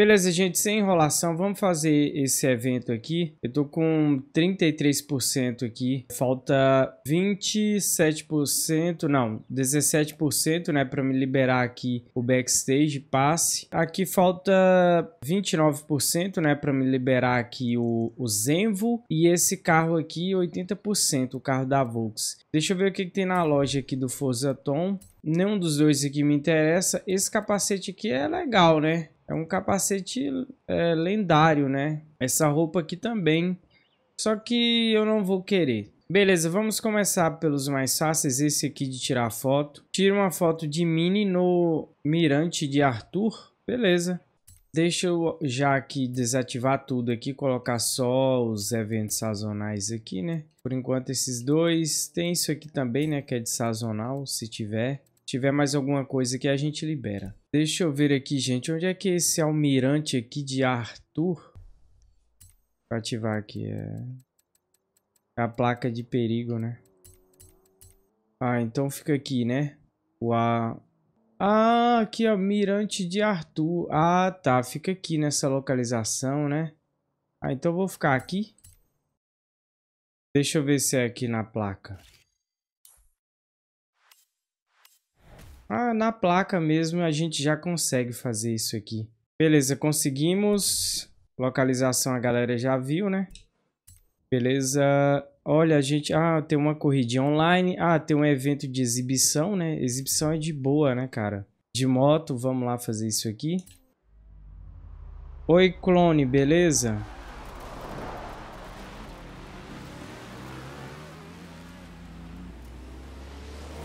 Beleza, gente, sem enrolação, vamos fazer esse evento aqui. Eu tô com 33% aqui, falta 27%, não, 17%, né, para me liberar aqui o backstage passe. Aqui falta 29%, né, para me liberar aqui o, o Zenvo e esse carro aqui 80%, o carro da Volks. Deixa eu ver o que, que tem na loja aqui do Forza Tom. Nenhum dos dois aqui me interessa. Esse capacete aqui é legal, né? É um capacete é, lendário, né? Essa roupa aqui também. Só que eu não vou querer. Beleza, vamos começar pelos mais fáceis, esse aqui de tirar foto. Tira uma foto de Mini no mirante de Arthur. Beleza. Deixa eu já aqui desativar tudo aqui, colocar só os eventos sazonais aqui, né? Por enquanto esses dois. Tem isso aqui também, né, que é de sazonal, se tiver. Se tiver mais alguma coisa que a gente libera. Deixa eu ver aqui, gente. Onde é que é esse almirante aqui de Arthur? Vou ativar aqui. É. é... a placa de perigo, né? Ah, então fica aqui, né? O a... Ah, aqui é almirante de Arthur. Ah, tá. Fica aqui nessa localização, né? Ah, então eu vou ficar aqui. Deixa eu ver se é aqui na placa. Ah, na placa mesmo a gente já consegue fazer isso aqui. Beleza, conseguimos. Localização a galera já viu, né? Beleza. Olha, a gente... Ah, tem uma corridinha online. Ah, tem um evento de exibição, né? Exibição é de boa, né, cara? De moto, vamos lá fazer isso aqui. Oi, clone, beleza?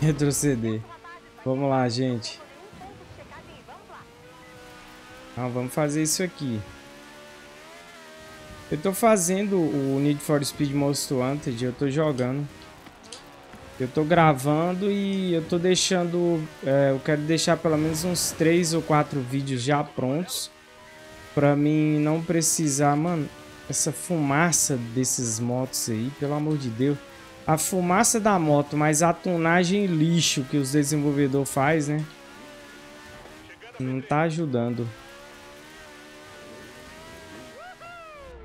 Retroceder. Vamos lá, gente. Ah, vamos fazer isso aqui. Eu tô fazendo o Need for Speed Most Wanted, eu tô jogando. Eu tô gravando e eu tô deixando... É, eu quero deixar pelo menos uns 3 ou 4 vídeos já prontos. Pra mim não precisar... Mano, essa fumaça desses motos aí, pelo amor de Deus a fumaça da moto, mas a tunagem lixo que os desenvolvedores faz, né? Não tá ajudando.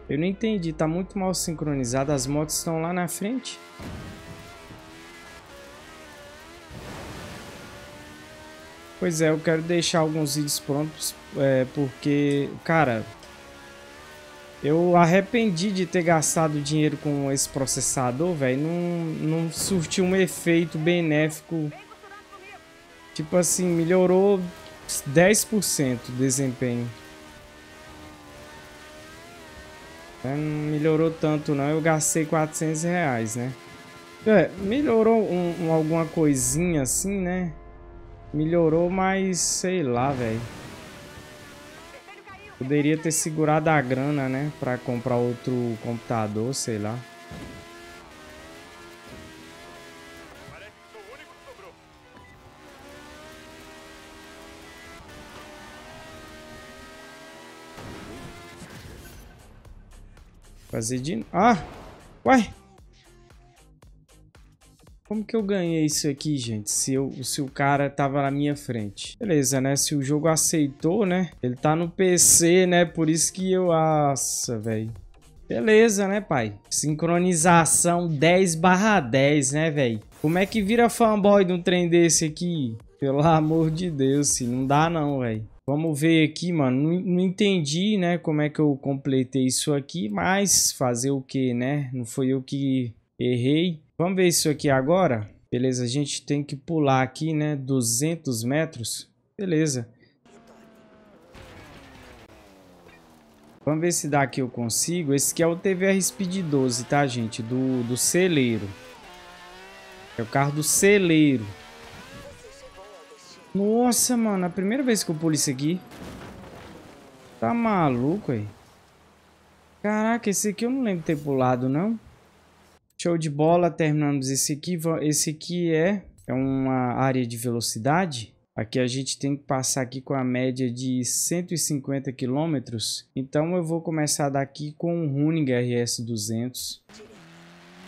Eu não entendi, tá muito mal sincronizado, as motos estão lá na frente. Pois é, eu quero deixar alguns vídeos prontos, é, porque, cara, eu arrependi de ter gastado dinheiro com esse processador, velho. Não, não surtiu um efeito benéfico. Tipo assim, melhorou 10% o desempenho. É, não melhorou tanto não, eu gastei 400 reais, né? É, melhorou um, um, alguma coisinha assim, né? Melhorou, mas sei lá, velho. Poderia ter segurado a grana, né? Pra comprar outro computador, sei lá. Fazer de... Ah! Ué! Como que eu ganhei isso aqui, gente? Se, eu, se o cara tava na minha frente. Beleza, né? Se o jogo aceitou, né? Ele tá no PC, né? Por isso que eu... Nossa, velho. Beleza, né, pai? Sincronização 10 barra 10, né, velho? Como é que vira fanboy de um trem desse aqui? Pelo amor de Deus, se não dá não, velho. Vamos ver aqui, mano. Não, não, entendi, né, como é que eu completei isso aqui, mas fazer o quê, né? Não foi eu que errei. Vamos ver isso aqui agora. Beleza, a gente tem que pular aqui, né? 200 metros. Beleza. Vamos ver se daqui eu consigo. Esse aqui é o TVR Speed 12, tá, gente? Do, do celeiro. É o carro do celeiro. Nossa, mano. É a primeira vez que eu pulo isso aqui. Tá maluco aí? Caraca, esse aqui eu não lembro ter pulado, não. Show de bola, terminamos esse aqui. Esse aqui é, é uma área de velocidade. Aqui a gente tem que passar aqui com a média de 150 km. Então eu vou começar daqui com o Running RS 200.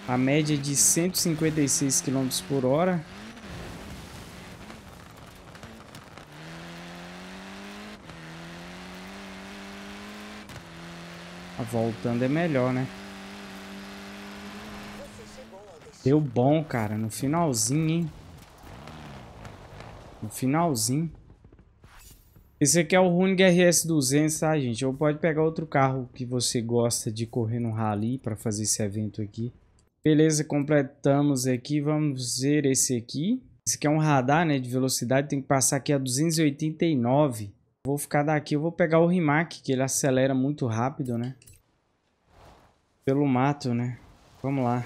A média de 156 km por hora. A voltando é melhor, né? Deu bom, cara. No finalzinho, hein? No finalzinho. Esse aqui é o Runic RS200, tá, gente? Ou pode pegar outro carro que você gosta de correr no rally para fazer esse evento aqui. Beleza, completamos aqui. Vamos ver esse aqui. Esse aqui é um radar, né, de velocidade. Tem que passar aqui a 289. Vou ficar daqui. Eu vou pegar o Rimac, que ele acelera muito rápido, né? Pelo mato, né? Vamos lá.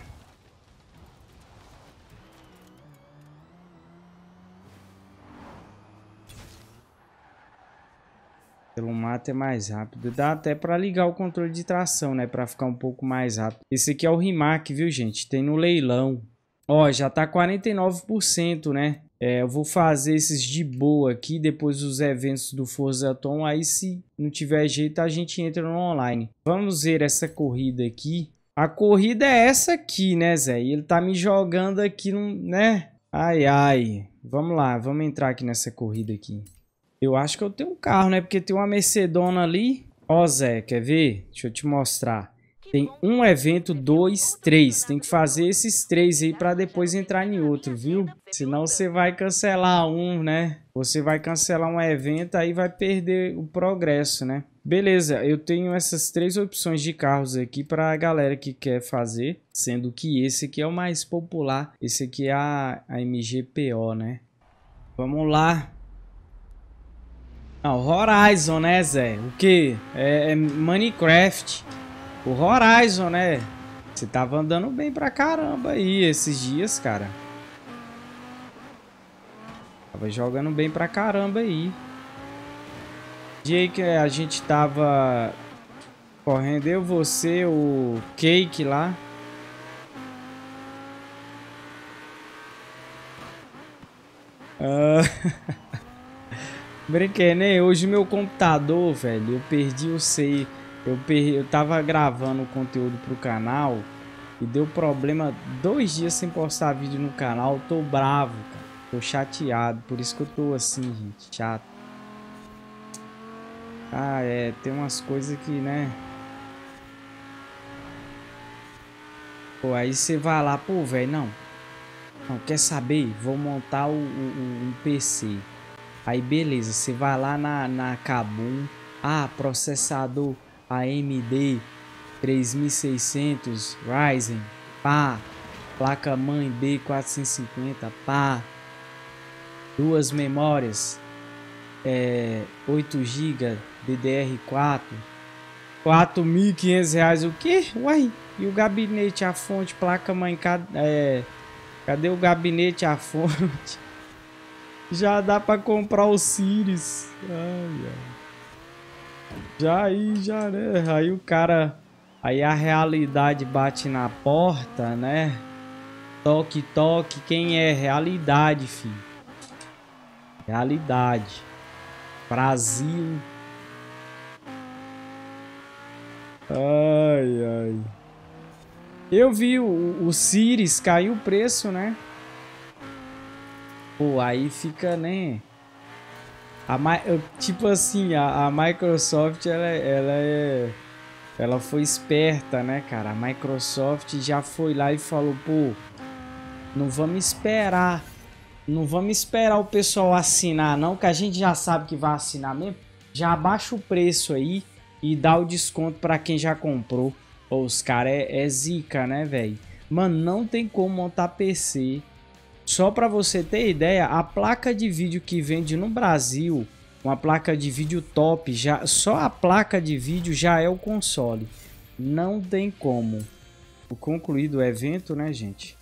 Pelo mato é mais rápido. Dá até para ligar o controle de tração, né? Para ficar um pouco mais rápido. Esse aqui é o Rimac, viu, gente? Tem no leilão. Ó, já tá 49%, né? É, eu vou fazer esses de boa aqui, depois dos eventos do Forza Tom, aí se não tiver jeito a gente entra no online. Vamos ver essa corrida aqui. A corrida é essa aqui, né, Zé? E ele tá me jogando aqui, num, né? Ai, ai. Vamos lá, vamos entrar aqui nessa corrida aqui. Eu acho que eu tenho um carro, né? Porque tem uma Mercedona ali. Ó, Zé, quer ver? Deixa eu te mostrar. Tem um evento, dois, três. Tem que fazer esses três aí para depois entrar em outro, viu? Senão você vai cancelar um, né? Você vai cancelar um evento, aí vai perder o progresso, né? Beleza, eu tenho essas três opções de carros aqui para a galera que quer fazer, sendo que esse aqui é o mais popular. Esse aqui é a, a MGPO, né? Vamos lá. Não, Horizon, né, Zé? O que? É, é, Minecraft. O Horizon, né? Você tava andando bem pra caramba aí esses dias, cara. Tava jogando bem pra caramba aí. Dia que a gente tava correndo, eu, você, o Cake lá. Ah... Uh... Brinquei, né? Hoje meu computador, velho, eu perdi o C. Eu, perdi, eu tava gravando conteúdo pro canal e deu problema dois dias sem postar vídeo no canal. Eu tô bravo, cara. Tô chateado. Por isso que eu tô assim, gente. Chato. Ah, é. Tem umas coisas que, né? Pô, aí você vai lá, pô, velho, não. Não, quer saber? Vou montar o, o, um PC. Aí beleza, você vai lá na, na Kabum, ah, processador AMD 3600 Ryzen, pá, placa mãe B450, pá, duas memórias, é, 8 GB DDR4, 4.500 reais, o que? Uai, e o gabinete, a fonte, placa mãe, cadê, é, cadê o gabinete, a fonte? Já dá pra comprar o Sirius. Ai, ai. Já aí, já, né? Aí o cara. Aí a realidade bate na porta, né? Toque, toque. Quem é? Realidade, filho. Realidade. Brasil. Ai, ai. Eu vi o, o Sirius cair o preço, né? Pô, aí fica, né? A, tipo assim, a, a Microsoft, ela, ela é ela foi esperta, né, cara? A Microsoft já foi lá e falou, pô, não vamos esperar. Não vamos esperar o pessoal assinar, não, que a gente já sabe que vai assinar mesmo. Já abaixa o preço aí e dá o desconto para quem já comprou. os caras é, é zica, né, velho? Mano, não tem como montar PC só para você ter ideia, a placa de vídeo que vende no Brasil, uma placa de vídeo top, já só a placa de vídeo já é o console. Não tem como. O concluído o evento, né, gente?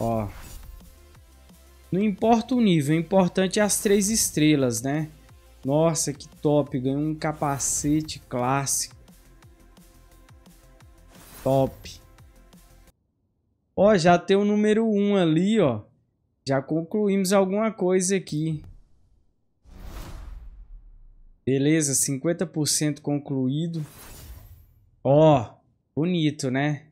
Ó. Não importa o nível, o importante é as três estrelas, né? Nossa, que top, ganhou um capacete clássico. Top. Ó, já tem o número 1 ali, ó. Já concluímos alguma coisa aqui. Beleza, 50% concluído. Ó, bonito, né?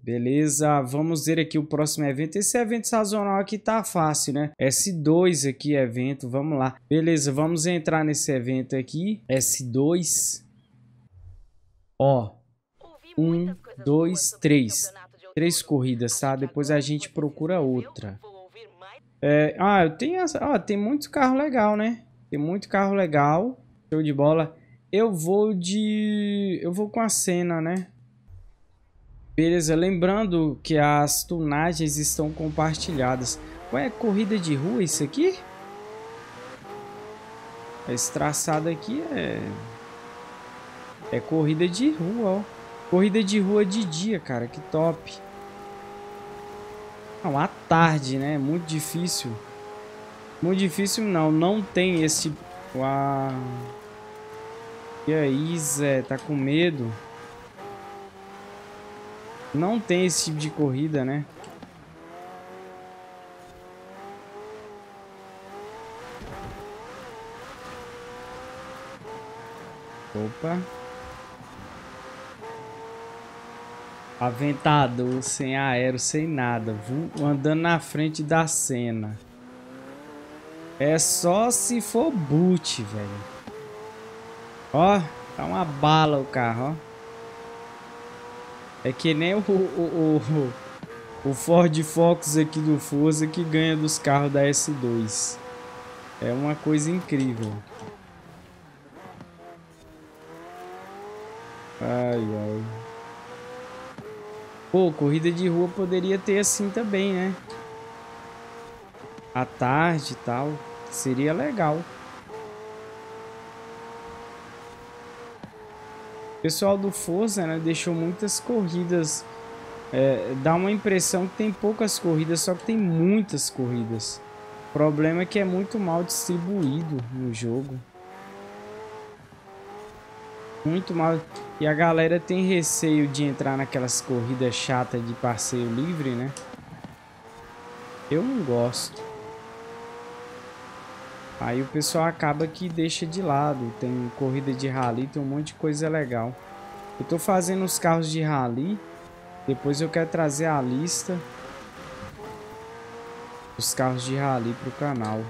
Beleza, vamos ver aqui o próximo evento. Esse evento sazonal aqui tá fácil, né? S2 aqui, evento, vamos lá. Beleza, vamos entrar nesse evento aqui. S2. Ó, 1, 2, 3 três corridas, tá? Depois a gente procura outra. É, ah, eu tenho essa, ó, ah, tem muito carro legal, né? Tem muito carro legal. Show de bola. Eu vou de... Eu vou com a cena, né? Beleza, lembrando que as tunagens estão compartilhadas. Ué, corrida de rua isso aqui? Esse traçado aqui é... É corrida de rua, ó. Corrida de rua de dia, cara. Que top. Não, à tarde, né? Muito difícil. Muito difícil não, não tem esse... Uau... Tipo. Ah. E aí, Zé? Tá com medo? Não tem esse tipo de corrida, né? Opa. Aventador, sem aero, sem nada, andando na frente da cena. É só se for boot, velho. Ó, tá uma bala o carro, ó. É que nem o, o, o, o Ford Focus aqui do Forza que ganha dos carros da S2. É uma coisa incrível. Ai, ai. Pô, corrida de rua poderia ter assim também, né? À tarde e tal. Seria legal. O pessoal do Forza né, deixou muitas corridas. É, dá uma impressão que tem poucas corridas, só que tem muitas corridas. O problema é que é muito mal distribuído no jogo muito mal. E a galera tem receio de entrar naquelas corridas chatas de passeio livre, né? Eu não gosto. Aí o pessoal acaba que deixa de lado. Tem corrida de rally, tem um monte de coisa legal. Eu tô fazendo os carros de rally. Depois eu quero trazer a lista os carros de rally pro canal.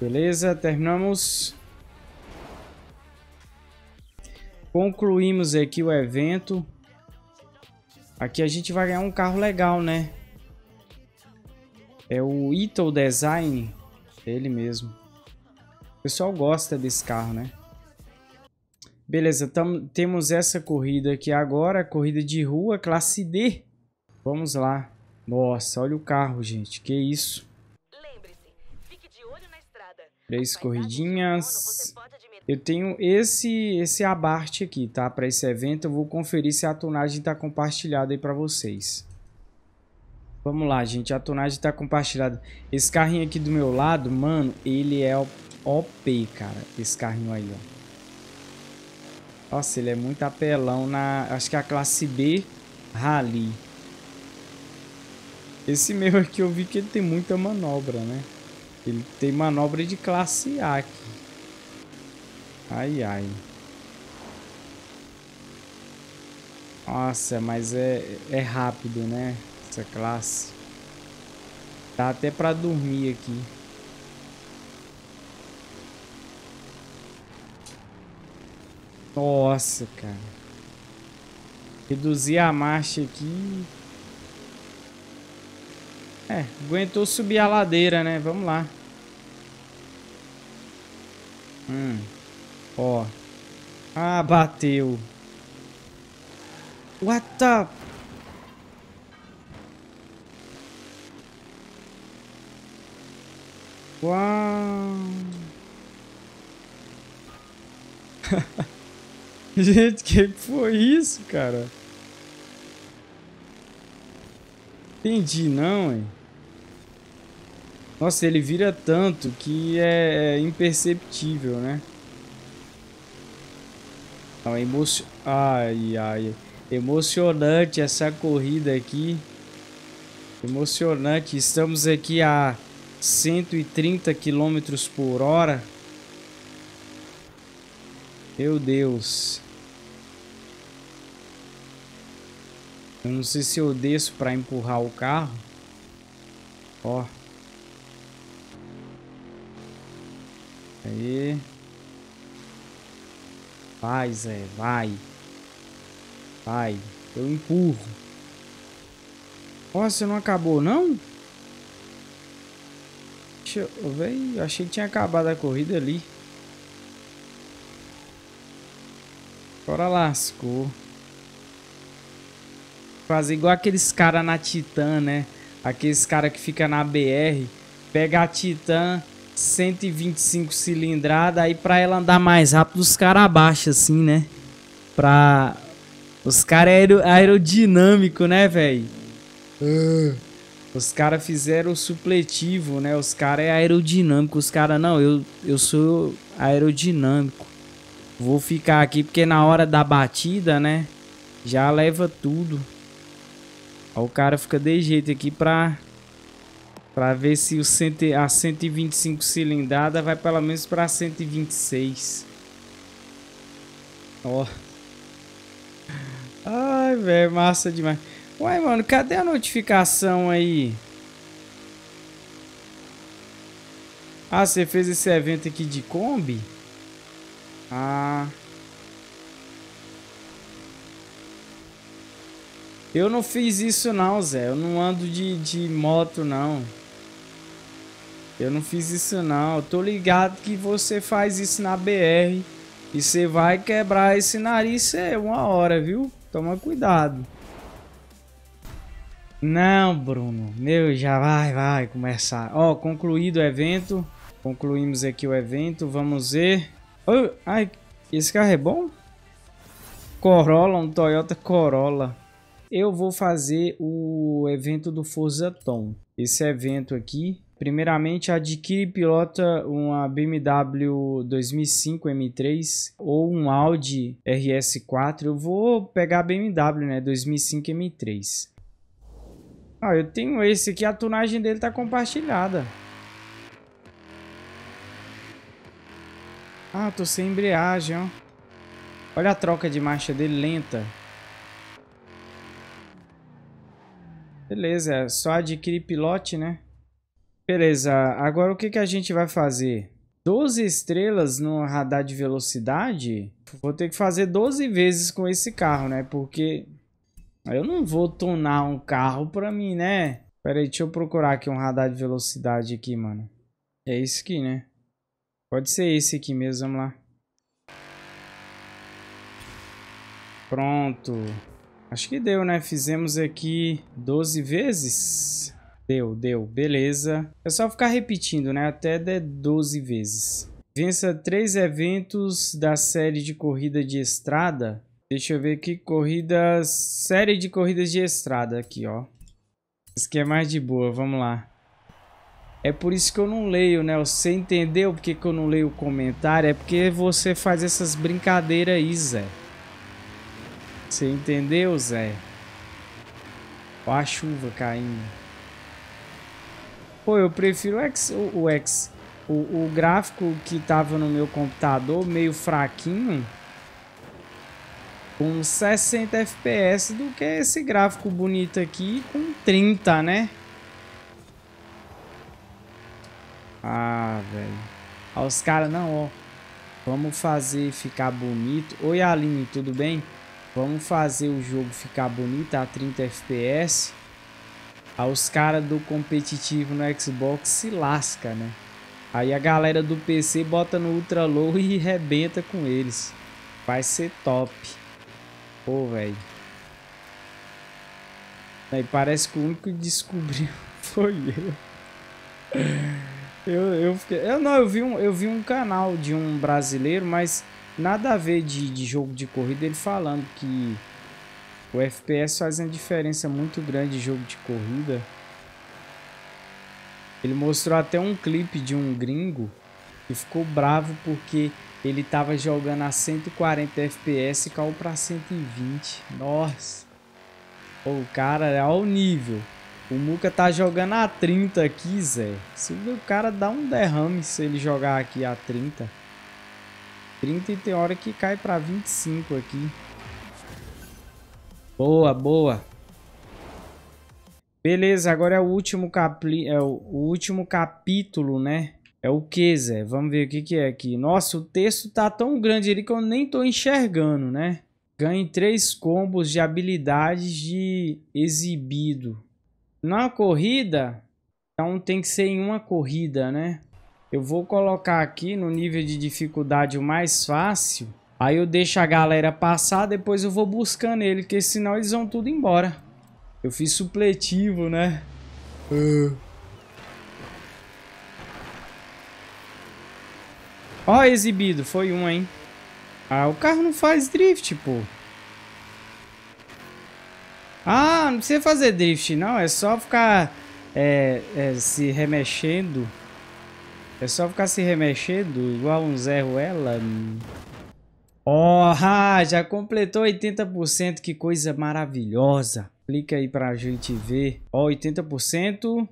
Beleza, terminamos. Concluímos aqui o evento. Aqui a gente vai ganhar um carro legal, né? É o Ito Design, ele mesmo. O pessoal gosta desse carro, né? Beleza, temos essa corrida aqui agora, corrida de rua, classe D. Vamos lá. Nossa, olha o carro, gente, que isso. Três corridinhas. Eu tenho esse esse abarte aqui, tá? Para esse evento, eu vou conferir se a tonagem está compartilhada aí para vocês. Vamos lá, gente. A tonagem está compartilhada. Esse carrinho aqui do meu lado, mano, ele é OP, cara. Esse carrinho aí, ó. Nossa, ele é muito apelão na... Acho que é a classe B Rally. Esse meu aqui eu vi que ele tem muita manobra, né? Ele tem manobra de classe A aqui. Ai, ai. Nossa, mas é, é rápido, né? Essa classe. Dá até pra dormir aqui. Nossa, cara. Reduzir a marcha aqui. É, aguentou subir a ladeira, né? Vamos lá. Hum. Ó. Ah, bateu. What the... Uau. Gente, que foi isso, cara? Entendi, não, hein? Nossa, ele vira tanto que é, é imperceptível, né? Então, é emocio... ai, ai, emocionante essa corrida aqui. Emocionante. Estamos aqui a 130 km por hora. Meu Deus. Eu não sei se eu desço para empurrar o carro. Ó. Aí. Vai, Zé, vai. Vai, eu empurro. Nossa, não acabou, não? Deixa eu... Eu achei que tinha acabado a corrida ali. Agora lascou. Fazer igual aqueles caras na Titan, né? Aqueles caras que fica na BR. Pega a Titan 125 cilindrada, aí para ela andar mais rápido, os caras abaixam assim, né? Pra. Os caras é aer aerodinâmico, né, velho? É. Os caras fizeram o supletivo, né? Os caras é aerodinâmico. Os caras, não, eu, eu sou aerodinâmico. Vou ficar aqui porque na hora da batida, né? Já leva tudo. Aí o cara fica de jeito aqui pra para ver se o centi, a 125 cilindrada vai pelo menos para 126. Ó. Oh. Ai, velho, massa demais. Uai, mano, cadê a notificação aí? Ah, você fez esse evento aqui de Kombi? Ah. Eu não fiz isso não, Zé. Eu não ando de, de moto, não. Eu não fiz isso não. tô ligado que você faz isso na BR. E você vai quebrar esse nariz é uma hora, viu? Toma cuidado. Não, Bruno. Meu, já vai, vai começar. Ó, concluído o evento. Concluímos aqui o evento. Vamos ver. Oh, ai, esse carro é bom? Corolla, um Toyota Corolla. Eu vou fazer o evento do Forza Tom. Esse evento aqui Primeiramente, adquire e pilota uma BMW 2005 M3 ou um Audi RS4. Eu vou pegar a BMW, né? 2005 M3. Ah, eu tenho esse aqui, a tunagem dele tá compartilhada. Ah, tô sem embreagem, ó. Olha a troca de marcha dele lenta. Beleza, é só adquirir pilote, né? Beleza, agora o que, que a gente vai fazer? 12 estrelas no radar de velocidade? Vou ter que fazer 12 vezes com esse carro, né? Porque eu não vou tunar um carro pra mim, né? Pera aí, deixa eu procurar aqui um radar de velocidade aqui, mano. É esse aqui, né? Pode ser esse aqui mesmo, vamos lá. Pronto. Acho que deu, né? Fizemos aqui 12 vezes. Deu, deu. Beleza. É só ficar repetindo, né? Até 12 vezes. Vença três eventos da série de corrida de estrada. Deixa eu ver aqui. corrida, Série de corridas de estrada aqui, ó. Isso aqui é mais de boa. Vamos lá. É por isso que eu não leio, né? Você entendeu porque que eu não leio o comentário? É porque você faz essas brincadeiras aí, Zé. Você entendeu, Zé? Ó a chuva caindo. Pô, eu prefiro o X, o, o X. O, o gráfico que tava no meu computador, meio fraquinho, com 60 FPS, do que esse gráfico bonito aqui com 30, né? Ah, velho. Ah, os caras, não, ó. Vamos fazer ficar bonito. Oi, Aline, tudo bem? Vamos fazer o jogo ficar bonito a 30 FPS aos ah, caras do competitivo no Xbox se lasca, né? Aí a galera do PC bota no ultra low e rebenta com eles. Vai ser top. Pô, velho. Aí parece que o único que descobriu foi eu. Eu, eu, fiquei... eu não, eu vi, um, eu vi um canal de um brasileiro, mas nada a ver de, de jogo de corrida, ele falando que o FPS faz uma diferença muito grande em jogo de corrida. Ele mostrou até um clipe de um gringo que ficou bravo porque ele tava jogando a 140 FPS e caiu para 120. Nossa! O cara é ao nível. O Muca tá jogando a 30 aqui, Zé. Se o cara dá um derrame se ele jogar aqui a 30. 30 e tem hora que cai para 25 aqui. Boa, boa. Beleza, agora é o último, capi, é o último capítulo, né? É o que, Zé? Vamos ver o que, que é aqui. Nossa, o texto tá tão grande ali que eu nem tô enxergando, né? Ganhe três combos de habilidades de exibido. Na corrida, então tem que ser em uma corrida, né? Eu vou colocar aqui no nível de dificuldade o mais fácil. Aí eu deixo a galera passar, depois eu vou buscando ele, porque senão eles vão tudo embora. Eu fiz supletivo, né? Uh. Ó, exibido, foi um, hein? Ah, o carro não faz drift, pô. Ah, não precisa fazer drift, não. É só ficar é, é, se remexendo. É só ficar se remexendo, igual um Zé Ruela. Oh, já completou 80%, que coisa maravilhosa. Clica aí pra gente ver. Ó, oh, 80%.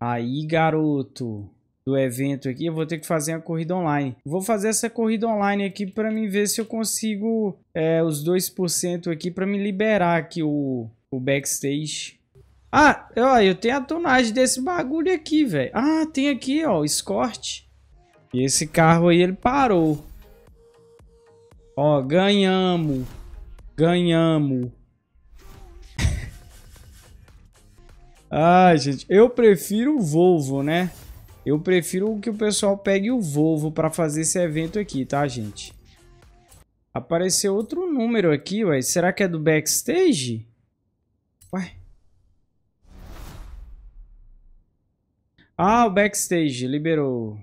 Aí, garoto do evento aqui, eu vou ter que fazer a corrida online. Vou fazer essa corrida online aqui para mim ver se eu consigo é, os 2% aqui para me liberar aqui o, o backstage. Ah, ó, eu tenho a tonagem desse bagulho aqui, velho. Ah, tem aqui, ó, o escort. E esse carro aí, ele parou. Ó, ganhamos. Ganhamos. Ai, gente, eu prefiro o Volvo, né? Eu prefiro que o pessoal pegue o Volvo para fazer esse evento aqui, tá, gente? Apareceu outro número aqui, ué. Será que é do backstage? Ué. Ah, o backstage liberou.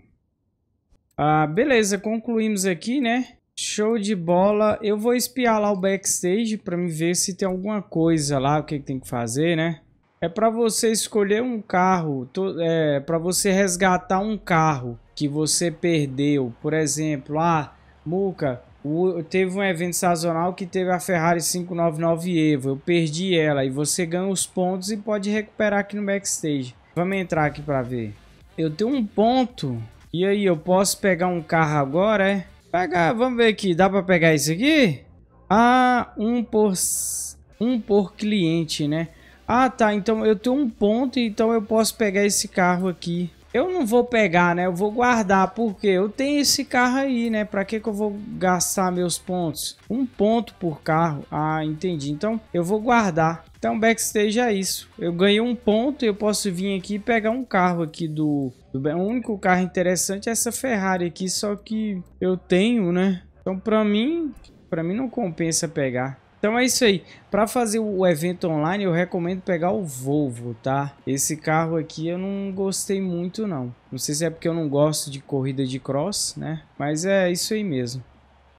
Ah, beleza, concluímos aqui, né? Show de bola. Eu vou espiar lá o backstage para me ver se tem alguma coisa lá, o que, que tem que fazer, né? É para você escolher um carro, é para você resgatar um carro que você perdeu. Por exemplo, ah, Muca, o, teve um evento sazonal que teve a Ferrari 599 Evo. Eu perdi ela e você ganha os pontos e pode recuperar aqui no backstage. Vamos entrar aqui para ver. Eu tenho um ponto. E aí, eu posso pegar um carro agora, é? Pegar, vamos ver aqui. Dá para pegar isso aqui? Ah, um por, um por cliente, né? Ah, tá. Então eu tenho um ponto, então eu posso pegar esse carro aqui. Eu não vou pegar, né? Eu vou guardar, porque eu tenho esse carro aí, né? Para que, que eu vou gastar meus pontos? Um ponto por carro. Ah, entendi. Então, eu vou guardar. Então, backstage é isso. Eu ganhei um ponto, eu posso vir aqui e pegar um carro aqui do o único carro interessante é essa Ferrari aqui, só que eu tenho, né? Então, pra mim, pra mim não compensa pegar. Então é isso aí. Para fazer o evento online, eu recomendo pegar o Volvo, tá? Esse carro aqui eu não gostei muito, não. Não sei se é porque eu não gosto de corrida de cross, né? Mas é isso aí mesmo.